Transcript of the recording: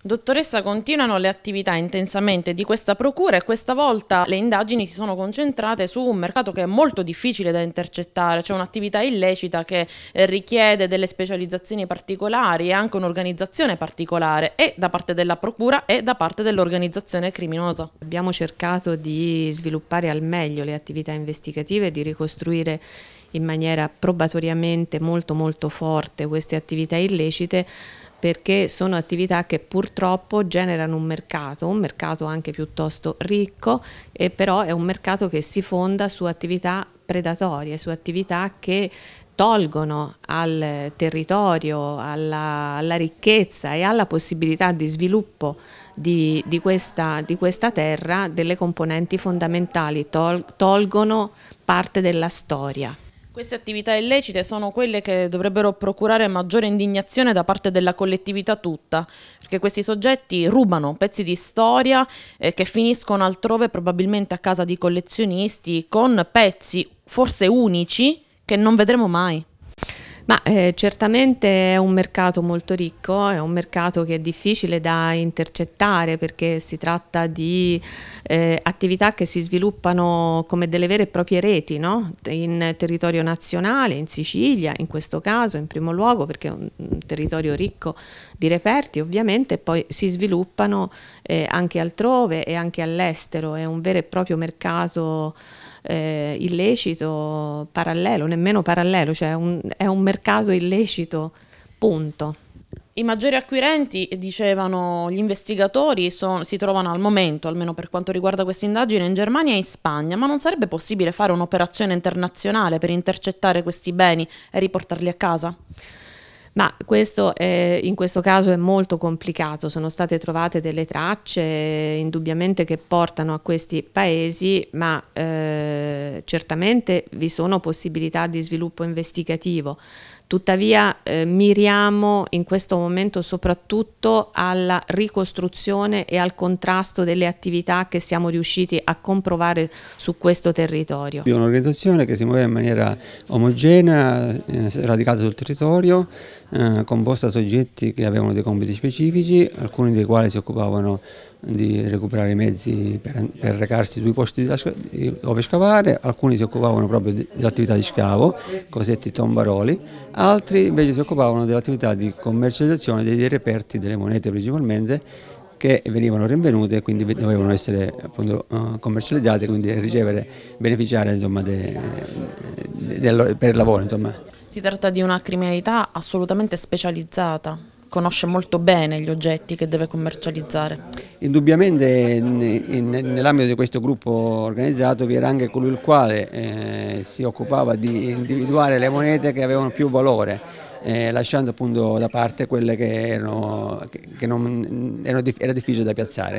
Dottoressa, continuano le attività intensamente di questa procura e questa volta le indagini si sono concentrate su un mercato che è molto difficile da intercettare, cioè un'attività illecita che eh, richiede delle specializzazioni particolari e anche un'organizzazione particolare e da parte della procura e da parte dell'organizzazione criminosa. Abbiamo cercato di sviluppare al meglio le attività investigative, e di ricostruire in maniera probatoriamente molto molto forte queste attività illecite perché sono attività che purtroppo generano un mercato, un mercato anche piuttosto ricco, e però è un mercato che si fonda su attività predatorie, su attività che tolgono al territorio, alla, alla, ricchezza e alla possibilità di sviluppo di, di, questa, di questa, terra delle componenti fondamentali, tol, tolgono parte della storia. Queste attività illecite sono quelle che dovrebbero procurare maggiore indignazione da parte della collettività tutta, perché questi soggetti rubano pezzi di storia eh, che finiscono altrove probabilmente a casa di collezionisti con pezzi forse unici che non vedremo mai. Ma eh, certamente è un mercato molto ricco, è un mercato che è difficile da intercettare perché si tratta di eh, attività che si sviluppano come delle vere e proprie reti no? in territorio nazionale, in Sicilia in questo caso in primo luogo perché è un, un territorio ricco di reperti ovviamente poi si sviluppano eh, anche altrove e anche all'estero, è un vero e proprio mercato eh, illecito parallelo, nemmeno parallelo, cioè un, è un mercato illecito, punto. I maggiori acquirenti, dicevano gli investigatori, sono, si trovano al momento, almeno per quanto riguarda questa indagine, in Germania e in Spagna, ma non sarebbe possibile fare un'operazione internazionale per intercettare questi beni e riportarli a casa? Ma questo è, eh, in questo caso è molto complicato, sono state trovate delle tracce indubbiamente che portano a questi paesi, ma eh, certamente vi sono possibilità di sviluppo investigativo. Tuttavia eh, miriamo in questo momento soprattutto alla ricostruzione e al contrasto delle attività che siamo riusciti a comprovare su questo territorio. È un'organizzazione che si muove in maniera omogenea, eh, radicata sul territorio, eh, composta da soggetti che avevano dei compiti specifici, alcuni dei quali si occupavano di recuperare i mezzi per, per recarsi sui posti dove scavare, alcuni si occupavano proprio dell'attività di scavo, cosetti tombaroli, altri invece si occupavano dell'attività di commercializzazione dei reperti, delle monete principalmente, che venivano rinvenute e quindi dovevano essere appunto, eh, commercializzate, quindi ricevere, beneficiare insomma, de, de, de, per lavoro. Insomma. Si tratta di una criminalità assolutamente specializzata, conosce molto bene gli oggetti che deve commercializzare. Indubbiamente nell'ambito di questo gruppo organizzato vi era anche colui il quale eh, si occupava di individuare le monete che avevano più valore eh, lasciando appunto da parte quelle che, erano, che non, erano, era difficile da piazzare.